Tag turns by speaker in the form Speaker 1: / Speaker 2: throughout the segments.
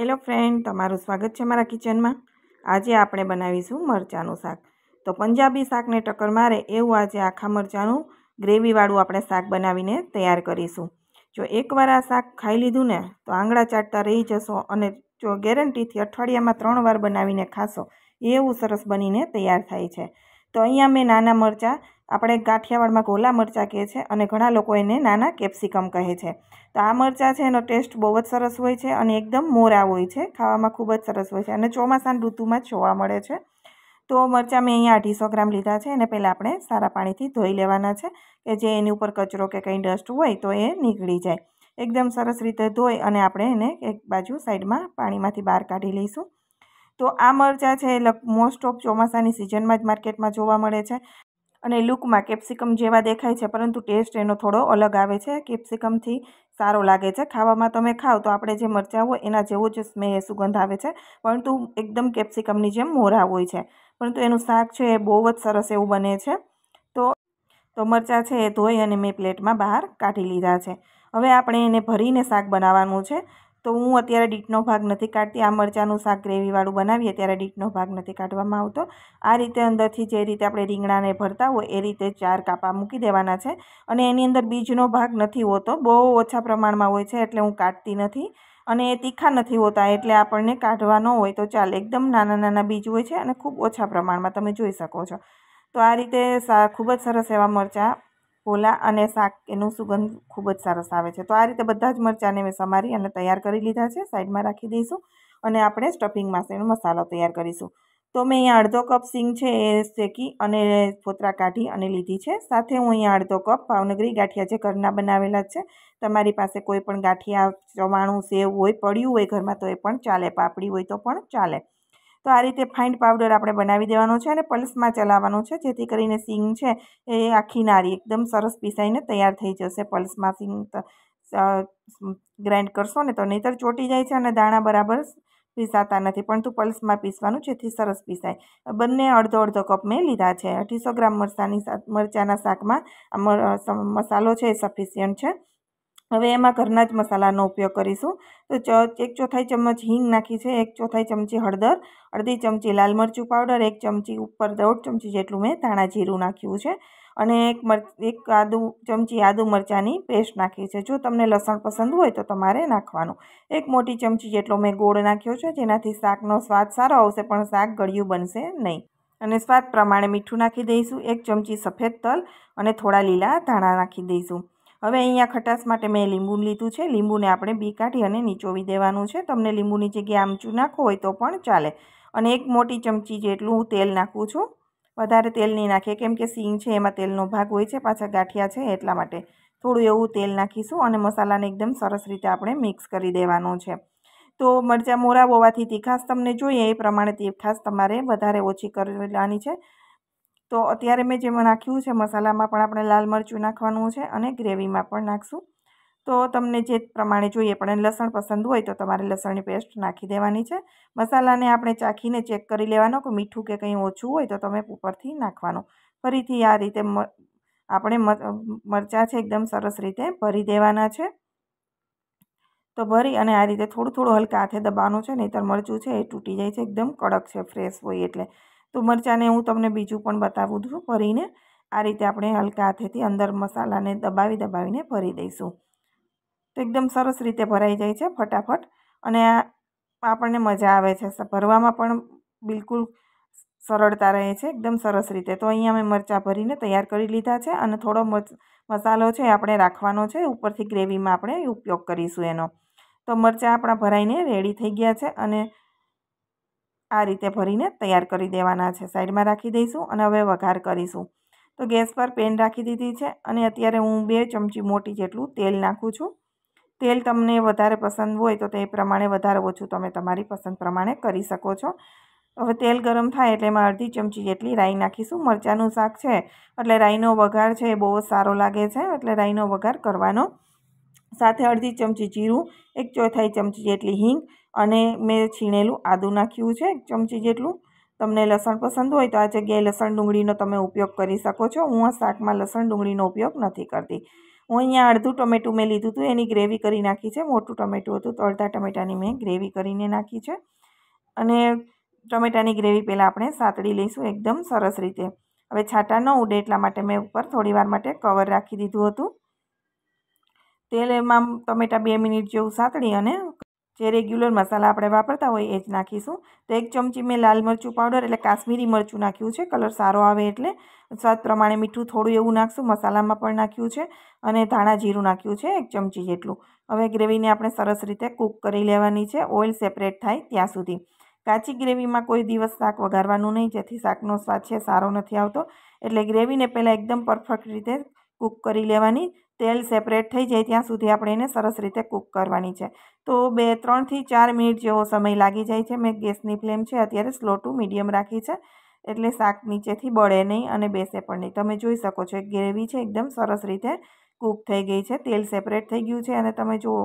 Speaker 1: hello friend તમારું સ્વાગત છે મારા કિચનમાં આજે આપણે બનાવીશું મરચાંનું શાક તો પંજાબી શાકને ટક્કર મારે એવું આજે આખા મરચાંનું ગ્રેવીવાળું આપણે શાક બનાવીને તૈયાર કરીશું જો એકવાર આ શાક ખાઈ લીધું ને તો આંગળા ચાટતા રહી જશો અને જો ગેરંટીથી અઠવાડિયામાં ત્રણ વાર બનાવીને ખાશો એવું સરસ બનીને તૈયાર થાય છે તો અહીંયા મેં નાના મરચાં આપણે કાઠિયાવાડમાં ગોલા મરચાં કહે છે અને ઘણા લોકો એને નાના કેપ્સિકમ કહે છે તો આ મરચાં છે એનો ટેસ્ટ બહુ જ સરસ હોય છે અને એકદમ મોરા હોય છે ખાવામાં ખૂબ જ સરસ હોય છે અને ચોમાસાની ઋતુમાં જ જોવા મળે છે તો મરચાં મેં અહીંયા અઢીસો ગ્રામ લીધા છે એને પહેલાં આપણે સારા પાણીથી ધોઈ લેવાના છે કે જે એની ઉપર કચરો કે કંઈ ડસ્ટ હોય તો એ નીકળી જાય એકદમ સરસ રીતે ધોઈ અને આપણે એને એક બાજુ સાઈડમાં પાણીમાંથી બહાર કાઢી લઈશું તો આ મરચાં છે એ મોસ્ટ ઓફ ચોમાસાની સિઝનમાં જ માર્કેટમાં જોવા મળે છે અને લૂકમાં કેપ્સિકમ જેવા દેખાય છે પરંતુ ટેસ્ટ એનો થોડો અલગ આવે છે કેપ્સિકમથી સારો લાગે છે ખાવામાં તમે ખાવ તો આપણે જે મરચાં હોય એના જેવો જ સ્મે સુગંધ આવે છે પરંતુ એકદમ કેપ્સિકમની જેમ મોરા હોય છે પરંતુ એનું શાક છે એ બહુ જ સરસ એવું બને છે તો તો મરચાં છે એ ધોઈ અને મેં પ્લેટમાં બહાર કાઢી લીધા છે હવે આપણે એને ભરીને શાક બનાવવાનું છે તો હું અત્યારે ડીટનો ભાગ નથી કાઢતી આ મરચાંનું શાક ગ્રેવીવાળું બનાવીએ ત્યારે ડીટનો ભાગ નથી કાઢવામાં આવતો આ રીતે અંદરથી જે રીતે આપણે રીંગણાને ભરતા હોય એ રીતે ચાર કાપા મૂકી દેવાના છે અને એની અંદર બીજનો ભાગ નથી હોતો બહુ ઓછા પ્રમાણમાં હોય છે એટલે હું કાઢતી નથી અને એ તીખા નથી હોતા એટલે આપણને કાઢવાનો હોય તો ચાલે એકદમ નાના નાના બીજ હોય છે અને ખૂબ ઓછા પ્રમાણમાં તમે જોઈ શકો છો તો આ રીતે ખૂબ જ સરસ એવા મરચાં ફોલા અને શાક એનું સુગંધ ખૂબ જ સરસ આવે છે તો આ રીતે બધા જ મરચાંને મેં સમારી અને તૈયાર કરી લીધા છે સાઈડમાં રાખી દઈશું અને આપણે સ્ટફિંગ માસેનો મસાલો તૈયાર કરીશું તો મેં અહીંયા અડધો કપ સિંગ છે એ શેકી અને ફોતરા કાઢી અને લીધી છે સાથે હું અહીંયા અડધો કપ ભાવનગરી ગાંઠિયા જે ઘરના બનાવેલા છે તમારી પાસે કોઈ પણ ગાંઠિયા ચવાણું સેવ હોય પડ્યું હોય ઘરમાં તો એ પણ ચાલે પાપડી હોય તો પણ ચાલે તો આ રીતે ફાઇન પાવડર આપણે બનાવી દેવાનો છે અને પલ્સમાં ચલાવવાનો છે જેથી કરીને સિંગ છે એ આખી નારી એકદમ સરસ પીસાઈને તૈયાર થઈ જશે પલ્સમાં સિંગ ગ્રાઇન્ડ કરશો ને તો નહીંતર ચોટી જાય છે અને દાણા બરાબર પીસાતા નથી પરંતુ પલ્સમાં પીસવાનું જેથી સરસ પીસાય બંને અડધો અડધો કપ મેં લીધા છે અઢીસો ગ્રામ મરચાની મરચાના શાકમાં મસાલો છે એ સફિશિયન્ટ છે હવે એમાં ઘરના જ મસાલાનો ઉપયોગ કરીશું તો એક ચોથાઈ ચમચ હિંગ નાખી છે એક ચોથાઈ ચમચી હળદર અડધી ચમચી લાલ મરચું પાવડર એક ચમચી ઉપર દોઢ ચમચી જેટલું મેં ધાણા જીરું નાખ્યું છે અને એક મર એક આદુ ચમચી આદુ મરચાંની પેસ્ટ નાખી છે જો તમને લસણ પસંદ હોય તો તમારે નાખવાનું એક મોટી ચમચી જેટલો મેં ગોળ નાખ્યો છે જેનાથી શાકનો સ્વાદ સારો આવશે પણ શાક ગળ્યું બનશે નહીં અને સ્વાદ પ્રમાણે મીઠું નાખી દઈશું એક ચમચી સફેદ તલ અને થોડા લીલા ધાણા નાખી દઈશું હવે અહીંયા ખટાશ માટે મેં લીંબુ લીધું છે લીંબુને આપણે બી કાઢી અને નીચોવી દેવાનું છે તમને લીંબુની જગ્યાએ આમચું નાખવું હોય તો પણ ચાલે અને એક મોટી ચમચી જેટલું હું તેલ નાખું છું વધારે તેલ નહીં નાખીએ કેમ કે સીંગ છે એમાં તેલનો ભાગ હોય છે પાછા ગાંઠિયા છે એટલા માટે થોડું એવું તેલ નાખીશું અને મસાલાને એકદમ સરસ રીતે આપણે મિક્સ કરી દેવાનો છે તો મરચાં મોરા હોવાથી તીખાશ તમને જોઈએ એ પ્રમાણે તીખાશ તમારે વધારે ઓછી કરવાની છે તો અત્યારે મેં જેમાં નાખ્યું છે મસાલામાં પણ આપણે લાલ મરચું નાખવાનું છે અને ગ્રેવીમાં પણ નાખશું તો તમને જે પ્રમાણે જોઈએ પણ લસણ પસંદ હોય તો તમારે લસણની પેસ્ટ નાખી દેવાની છે મસાલાને આપણે ચાખીને ચેક કરી લેવાનો કે મીઠું કે કંઈ ઓછું હોય તો તમે ઉપરથી નાખવાનું ફરીથી આ રીતે આપણે મરચાં છે એકદમ સરસ રીતે ભરી દેવાના છે તો ભરી અને આ રીતે થોડું થોડું હલકા હાથે દબાવવાનું છે નહીંતર મરચું છે એ તૂટી જાય છે એકદમ કડક છે ફ્રેશ હોય એટલે તો મરચાંને હું તમને બીજું પણ બતાવું છું ભરીને આ રીતે આપણે હલકા હાથેથી અંદર મસાલાને દબાવી દબાવીને ભરી દઈશું તો એકદમ સરસ રીતે ભરાઈ જાય છે ફટાફટ અને આ આપણને મજા આવે છે ભરવામાં પણ બિલકુલ સરળતા રહે છે એકદમ સરસ રીતે તો અહીંયા અમે મરચાં ભરીને તૈયાર કરી લીધા છે અને થોડો મસાલો છે આપણે રાખવાનો છે ઉપરથી ગ્રેવીમાં આપણે ઉપયોગ કરીશું એનો તો મરચાં આપણા ભરાઈને રેડી થઈ ગયા છે અને આ રીતે ભરીને તૈયાર કરી દેવાના છે સાઈડમાં રાખી દઈશું અને હવે વઘાર કરીશું તો ગેસ પર પેન રાખી દીધી છે અને અત્યારે હું બે ચમચી મોટી જેટલું તેલ નાખું છું તેલ તમને વધારે પસંદ હોય તો તે પ્રમાણે વધારે ઓછું તમે તમારી પસંદ પ્રમાણે કરી શકો છો હવે તેલ ગરમ થાય એટલે એમાં અડધી ચમચી જેટલી રાઈ નાખીશું મરચાંનું શાક છે એટલે રાઈનો વઘાર છે એ બહુ જ સારો લાગે છે એટલે રાઈનો વઘાર કરવાનો સાથે અડધી ચમચી જીરું એક ચોથાઈ ચમચી જેટલી હિંગ અને મેં છીણેલું આદું નાખ્યું છે એક ચમચી જેટલું તમને લસણ પસંદ હોય તો આ જગ્યાએ લસણ ડુંગળીનો તમે ઉપયોગ કરી શકો છો હું આ શાકમાં લસણ ડુંગળીનો ઉપયોગ નથી કરતી હું અહીંયા અડધું ટમેટું મેં લીધું હતું એની ગ્રેવી કરી નાખી છે મોટું ટમેટું હતું તો અડધા ટમેટાની મેં ગ્રેવી કરીને નાખી છે અને ટમેટાની ગ્રેવી પહેલાં આપણે સાતડી લઈશું એકદમ સરસ રીતે હવે છાંટા ન ઉડે એટલા માટે મેં ઉપર થોડીવાર માટે કવર રાખી દીધું હતું તેલ એમાં ટમેટાં બે મિનિટ જેવું સાતળી અને જે રેગ્યુલર મસાલા આપણે વાપરતા હોય એ જ નાખીશું તો એક ચમચી મેં લાલ મરચું પાવડર એટલે કાશ્મીરી મરચું નાખ્યું છે કલર સારો આવે એટલે સ્વાદ પ્રમાણે મીઠું થોડું એવું નાખશું મસાલામાં પણ નાખ્યું છે અને ધાણા જીરું નાખ્યું છે એક ચમચી જેટલું હવે ગ્રેવીને આપણે સરસ રીતે કૂક કરી લેવાની છે ઓઇલ સેપરેટ થાય ત્યાં સુધી કાચી ગ્રેવીમાં કોઈ દિવસ શાક વઘારવાનું નહીં જેથી શાકનો સ્વાદ છે સારો નથી આવતો એટલે ગ્રેવીને પહેલાં એકદમ પરફેક્ટ રીતે કૂક કરી લેવાની તેલ સેપરેટ થઈ જાય ત્યાં સુધી આપણે એને સરસ રીતે કૂક કરવાની છે તો બે ત્રણથી ચાર મિનિટ જેવો સમય લાગી જાય છે મેં ગેસની ફ્લેમ છે અત્યારે સ્લો ટુ મીડિયમ રાખી છે એટલે શાક નીચેથી બળે નહીં અને બેસે પણ નહીં તમે જોઈ શકો છો ગ્રેવી છે એકદમ સરસ રીતે કૂક થઈ ગઈ છે તેલ સેપરેટ થઈ ગયું છે અને તમે જુઓ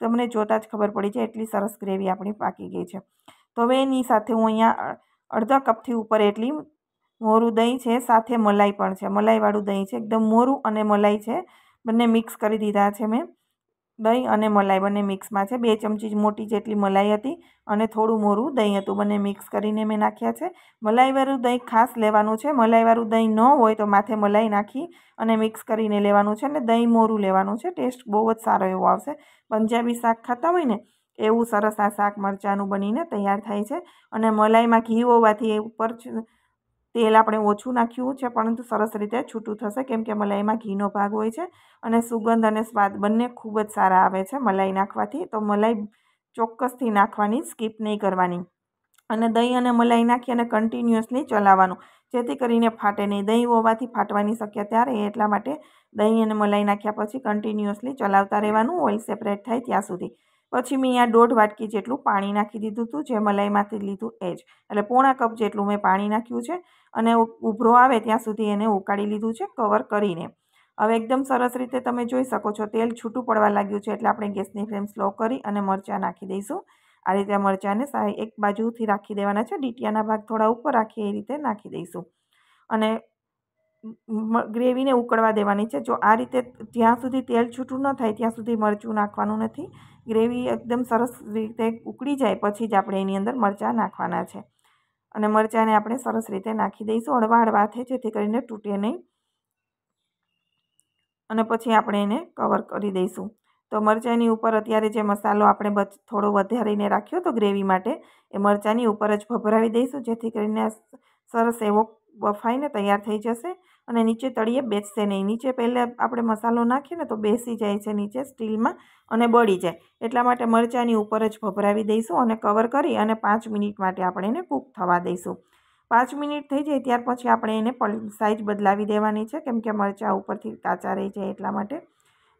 Speaker 1: તમને જોતાં જ ખબર પડી છે એટલી સરસ ગ્રેવી આપણી પાકી ગઈ છે તો હવે એની સાથે હું અહીંયા અડધા કપથી ઉપર એટલી મોરું દહીં છે સાથે મલાઈ પણ છે મલાઈવાળું દહીં છે એકદમ મોરું અને મલાઈ છે બંને મિક્સ કરી દીધા છે મેં દહીં અને મલાઈ બંને મિક્સમાં છે બે ચમચી મોટી જેટલી મલાઈ હતી અને થોડું મોરું દહીં હતું બંને મિક્સ કરીને મેં નાખ્યા છે મલાઈવાળું દહીં ખાસ લેવાનું છે મલાઈવાળું દહીં ન હોય તો માથે મલાઈ નાખી અને મિક્સ કરીને લેવાનું છે અને દહીં મોરું લેવાનું છે ટેસ્ટ બહુ જ સારો એવો આવશે પંજાબી શાક ખાતા હોય ને એવું સરસ આ શાક મરચાંનું બનીને તૈયાર થાય છે અને મલાઈમાં ઘી હોવાથી ઉપર તેલ આપણે ઓછું નાખ્યું છે પરંતુ સરસ રીતે છૂટું થશે કેમ કે મલાઈમાં ઘીનો ભાગ હોય છે અને સુગંધ અને સ્વાદ બંને ખૂબ જ સારા આવે છે મલાઈ નાખવાથી તો મલાઈ ચોક્કસથી નાખવાની સ્કીપ નહીં કરવાની અને દહીં અને મલાઈ નાખી અને કન્ટિન્યુઅસલી ચલાવવાનું જેથી કરીને ફાટે નહીં દહીં હોવાથી ફાટવાની શક્યતા રહે એટલા માટે દહીં અને મલાઈ નાખ્યા પછી કન્ટિન્યુઅસલી ચલાવતા રહેવાનું ઓઇલ સેપરેટ થાય ત્યાં સુધી પછી મેં અહીંયા દોઢ વાટકી જેટલું પાણી નાખી દીધું હતું જે મલાઈમાંથી લીધું એજ એટલે પોણા કપ જેટલું મેં પાણી નાખ્યું છે અને ઉભરો આવે ત્યાં સુધી એને ઉકાળી લીધું છે કવર કરીને હવે એકદમ સરસ રીતે તમે જોઈ શકો છો તેલ છૂટું પડવા લાગ્યું છે એટલે આપણે ગેસની ફ્લેમ સ્લો કરી અને મરચાં નાખી દઈશું આ રીતે મરચાંને એક બાજુથી રાખી દેવાના છે ડીટિયાના ભાગ થોડા ઉપર રાખી એ રીતે નાખી દઈશું અને ગ્રેવીને ઉકળવા દેવાની છે જો આ રીતે જ્યાં સુધી તેલ છૂટું ન થાય ત્યાં સુધી મરચું નાખવાનું નથી ગ્રેવી એકદમ સરસ રીતે ઉકળી જાય પછી જ આપણે એની અંદર મરચાં નાખવાના છે અને મરચાંને આપણે સરસ રીતે નાખી દઈશું હળવા હળવા હાથે જેથી કરીને તૂટે નહીં અને પછી આપણે એને કવર કરી દઈશું તો મરચાંની ઉપર અત્યારે જે મસાલો આપણે થોડો વધારીને રાખ્યો હતો ગ્રેવી માટે એ મરચાંની ઉપર જ ભભરાવી દઈશું જેથી કરીને સરસ એવો બફાઈને તૈયાર થઈ જશે અને નીચે તળીએ બેસશે નહીં નીચે પહેલાં આપણે મસાલો નાખીએ ને તો બેસી જાય છે નીચે સ્ટીલમાં અને બળી જાય એટલા માટે મરચાંની ઉપર જ ભભરાવી દઈશું અને કવર કરી અને પાંચ મિનિટ માટે આપણે એને કૂક થવા દઈશું પાંચ મિનિટ થઈ જાય ત્યાર પછી આપણે એને સાઈઝ બદલાવી દેવાની છે કેમ કે મરચાં ઉપરથી કાચા રહી જાય એટલા માટે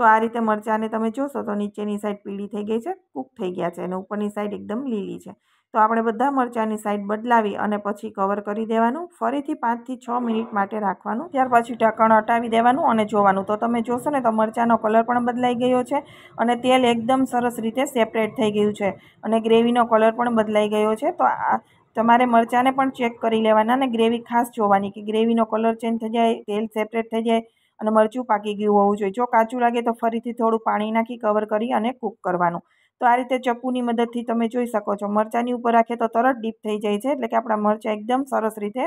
Speaker 1: તો આ રીતે મરચાંને તમે જોશો તો નીચેની સાઈડ પીળી થઈ ગઈ છે કૂક થઈ ગયા છે અને ઉપરની સાઈડ એકદમ લીલી છે તો આપણે બધા મરચાંની સાઈડ બદલાવી અને પછી કવર કરી દેવાનું ફરીથી પાંચથી છ મિનિટ માટે રાખવાનું ત્યાર પછી ઢાંકણ હટાવી દેવાનું અને જોવાનું તો તમે જોશો ને તો મરચાંનો કલર પણ બદલાઈ ગયો છે અને તેલ એકદમ સરસ રીતે સેપરેટ થઈ ગયું છે અને ગ્રેવીનો કલર પણ બદલાઈ ગયો છે તો આ તમારે મરચાંને પણ ચેક કરી લેવાના અને ગ્રેવી ખાસ જોવાની કે ગ્રેવીનો કલર ચેન્જ થઈ જાય તેલ સેપરેટ થઈ જાય અને મરચું પાકી ગયું હોવું જોઈએ જો કાચું લાગે તો ફરીથી થોડું પાણી નાખી કવર કરી અને કૂક કરવાનું તો આ રીતે ચપ્પુની મદદથી તમે જોઈ શકો છો મરચાંની ઉપર રાખીએ તો તરત ડીપ થઈ જાય છે એટલે કે આપણા મરચાં એકદમ સરસ રીતે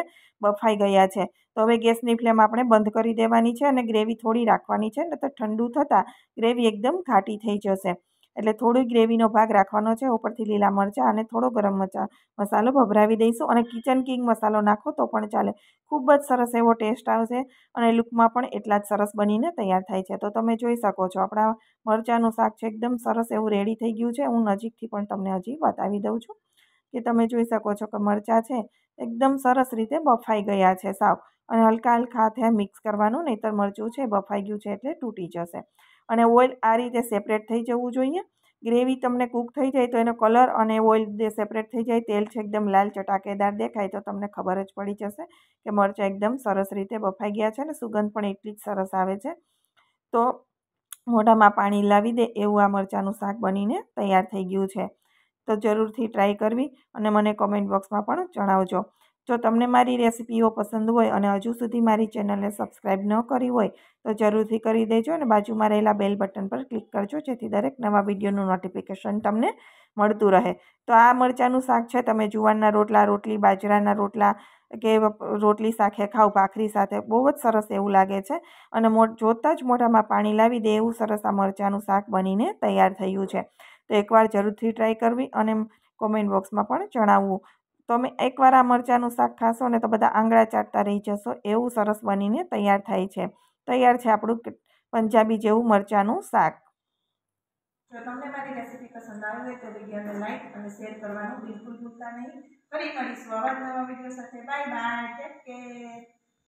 Speaker 1: બફાઈ ગયા છે તો હવે ગેસની ફ્લેમ આપણે બંધ કરી દેવાની છે અને ગ્રેવી થોડી રાખવાની છે ને તો ઠંડુ થતાં ગ્રેવી એકદમ ઘાટી થઈ જશે એટલે થોડું ગ્રેવીનો ભાગ રાખવાનો છે ઉપરથી લીલા મરચાં અને થોડો ગરમ મચા મસાલો ભભરાવી દઈશું અને કિચન કિંગ મસાલો નાખો તો પણ ચાલે ખૂબ જ સરસ એવો ટેસ્ટ આવશે અને લૂકમાં પણ એટલા જ સરસ બનીને તૈયાર થાય છે તો તમે જોઈ શકો છો આપણા મરચાંનું શાક છે એકદમ સરસ એવું રેડી થઈ ગયું છે હું નજીકથી પણ તમને હજી બતાવી દઉં છું કે તમે જોઈ શકો છો કે મરચાં છે એકદમ સરસ રીતે બફાઈ ગયા છે સાવ અને હલકા હલકા હાથે મિક્સ કરવાનું નહીતર મરચું છે બફાઈ ગયું છે એટલે તૂટી જશે અને ઓઇલ આ રીતે સેપરેટ થઈ જવું જોઈએ ગ્રેવી તમને કૂક થઈ જાય તો એનો કલર અને ઓઇલ સેપરેટ થઈ જાય તેલ છે એકદમ લાલ ચટાકેદાર દેખાય તો તમને ખબર જ પડી જશે કે મરચાં એકદમ સરસ રીતે બફાઈ ગયા છે અને સુગંધ પણ એટલી જ સરસ આવે છે તો મોઢામાં પાણી લાવી દે એવું આ મરચાંનું શાક બનીને તૈયાર થઈ ગયું છે તો જરૂરથી ટ્રાય કરવી અને મને કોમેન્ટ બોક્સમાં પણ જણાવજો જો તમને મારી રેસિપીઓ પસંદ હોય અને હજુ સુધી મારી ચેનલને સબસ્ક્રાઈબ ન કરી હોય તો જરૂરથી કરી દેજો અને બાજુમાં રહેલા બેલ બટન પર ક્લિક કરજો જેથી દરેક નવા વિડીયોનું નોટિફિકેશન તમને મળતું રહે તો આ મરચાંનું શાક છે તમે જુવારના રોટલા રોટલી બાજરાના રોટલા કે રોટલી સાથે ખાવ ભાખરી સાથે બહુ જ સરસ એવું લાગે છે અને જોતાં જ મોઢામાં પાણી લાવી દે એવું સરસ આ મરચાંનું શાક બનીને તૈયાર થયું છે તો એકવાર જરૂરથી ટ્રાય કરવી અને કોમેન્ટ બોક્સમાં પણ જણાવવું તમે એકવાર આ મરચાંનું શાક ખાશો ને તો બધા આંગળા ચાટતા રહી જશો એવું સરસ બનીને તૈયાર થાય છે તૈયાર છે આપણું પંજાબી જેવું મરચાંનું શાક જો તમને મારી રેસીપી પસંદ આવી હોય તો વિડીયોને લાઈક અને શેર કરવાનું બિલકુલ ભૂલતા નહીં ફરી મળીશું આવા નવા વિડીયો સાથે બાય બાય ટેક કેર